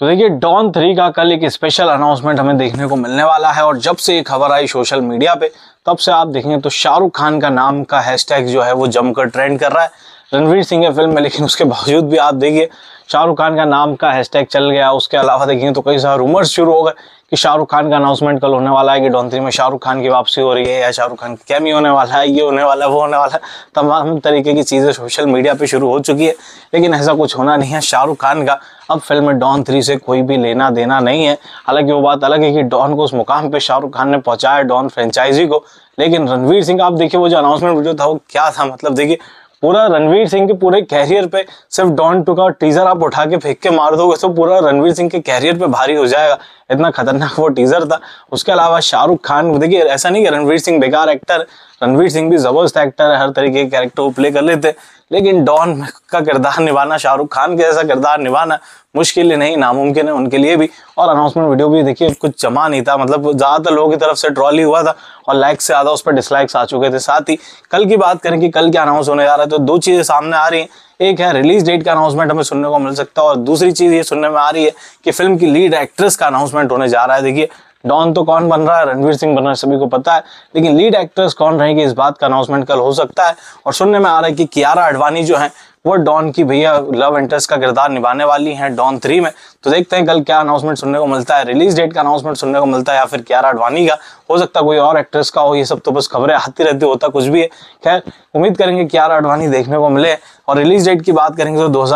तो देखिए don three का कल एक स्पेशल अनाउंसमेंट हमें देखने को मिलने वाला है और जब से ये खबर आई सोशल मीडिया पे तब से आप देखेंगे तो शाहरुख खान का नाम का हैशटैग जो है वो जमकर ट्रेंड कर रहा है रणवीर सिंह है फिल्म में लेकिन उसके बावजूद भी आप देखिए शाहरुख खान का नाम का हैशटैग चल गया उसके अलावा देखेंगे तो कई सारे रूमर्स शुरू हो गए कि शाहरुख खान का अनाउंसमेंट कल होने वाला है कि डॉन थ्री में शाहरुख खान की वापसी हो रही है या शाहरुख खान कैमी होने वाला है ये होने वाला है वो होने वाला है तमाम तरीके की चीज़ें सोशल मीडिया पर शुरू हो चुकी है लेकिन ऐसा कुछ होना नहीं है शाहरुख खान का अब फिल्म डॉन थ्री से कोई भी लेना देना नहीं है हालांकि वो बात अलग है कि डॉन को उस मुकाम पे शाहरुख खान ने पहुंचाया डॉन फ्रेंचाइजी को लेकिन रणवीर सिंह आप देखिए वो जो अनाउंसमेंट वीडियो था वो क्या था मतलब देखिए पूरा रणवीर सिंह के पूरे कैरियर पे सिर्फ डॉन टू का टीजर आप उठा के फेंक के मार दोगे तो पूरा रणवीर सिंह के कैरियर पे भारी हो जाएगा इतना खतरनाक वो टीजर था उसके अलावा शाहरुख खान देखिए ऐसा नहीं कि रणवीर सिंह बेकार एक्टर रणवीर सिंह भी जबरदस्त एक्टर है हर तरीके के कैरेक्टर वो प्ले कर लेते लेकिन डॉन का किरदार निभाना शाहरुख खान के जैसा किरदार निभाना मुश्किल नहीं नामुमकिन है उनके लिए भी और अनाउंसमेंट वीडियो भी देखिए कुछ जमा नहीं था मतलब ज़्यादातर लोगों की तरफ से ट्रॉली हुआ था और लाइक से ज़्यादा उस पर डिसलाइक्स आ चुके थे साथ ही कल की बात करें कि कल क्या अनाउंस होने जा रहा है तो दो चीज़ें सामने आ रही हैं एक है रिलीज डेट का अनाउंसमेंट हमें सुनने को मिल सकता है और दूसरी चीज़ ये सुनने में आ रही है कि फिल्म की लीड एक्ट्रेस का अनाउंसमेंट होने जा रहा है देखिए डॉन तो कौन बन रहा है रणवीर सिंह बन रहा है सभी को पता है लेकिन लीड एक्ट्रेस कौन रहेगी इस बात का अनाउंसमेंट कल हो सकता है और सुनने में आ रहा है कि कियारा अडवाणी जो है वो डॉन की भैया लव इंटरेस्ट का किरदार निभाने वाली हैं डॉन थ्री में तो देखते हैं कल क्या अनाउंसमेंट सुनने को मिलता है रिलीज डेट का अनाउंसमेंट सुनने को मिलता है या फिर क्यारा अडवाणी का हो सकता कोई और एक्ट्रेस का हो ये सब तो बस खबरें आती रहती होता कुछ भी है खैर उम्मीद करेंगे क्यारा अडवाणी देखने को मिले और रिलीज डेट की बात करेंगे तो दो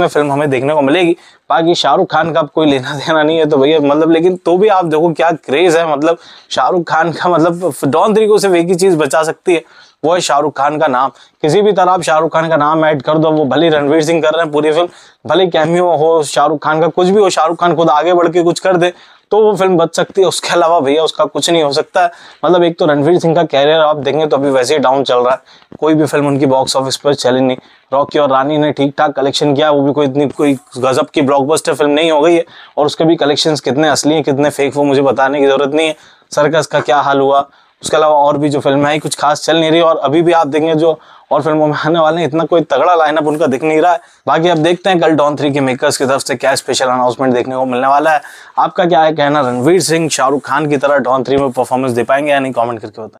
में फिल्म हमें देखने को मिलेगी बाकी शाहरुख खान का कोई लेना देना नहीं है तो भैया मतलब लेकिन तो भी आप देखो क्या क्रेज है मतलब शाहरुख खान का मतलब डॉन थ्री को सिर्फ एक ही चीज बचा सकती है वो है शाहरुख खान का नाम किसी भी तरह आप शाहरुख खान का नाम ऐड कर दो वो भले रणवीर सिंह कर रहे हैं पूरी फिल्म भले कैमियो हो शाहरुख खान का कुछ भी हो शाहरुख खान खुद आगे बढ़ के कुछ कर दे तो वो फिल्म बच सकती है उसके अलावा भैया उसका कुछ नहीं हो सकता है मतलब एक तो रणवीर सिंह का कैरियर आप देखेंगे तो अभी वैसे ही डाउन चल रहा है कोई भी फिल्म उनकी बॉक्स ऑफिस पर चली नहीं रॉकी और रानी ने ठीक ठाक कलेक्शन किया वो भी कोई इतनी कोई गजब की ब्लॉकबस्टर फिल्म नहीं हो गई है और उसके भी कलेक्शन कितने असली हैं कितने फेक वो मुझे बताने की जरूरत नहीं है सर्कस का क्या हाल हुआ उसके अलावा और भी जो फिल्म आई कुछ खास चल नहीं रही और अभी भी आप देखेंगे जो और फिल्मों में आने वाले हैं इतना कोई तगड़ा लाइनअप उनका दिख नहीं रहा है बाकी आप देखते हैं कल डॉन थ्री के मेकर्स की तरफ से क्या स्पेशल अनाउंसमेंट देखने को मिलने वाला है आपका क्या है कहना रणवीर सिंह शाहरुख खान की तरह डॉन थ्री में परफॉर्मेंस दे पाएंगे या नहीं कॉमेंट करके बताएं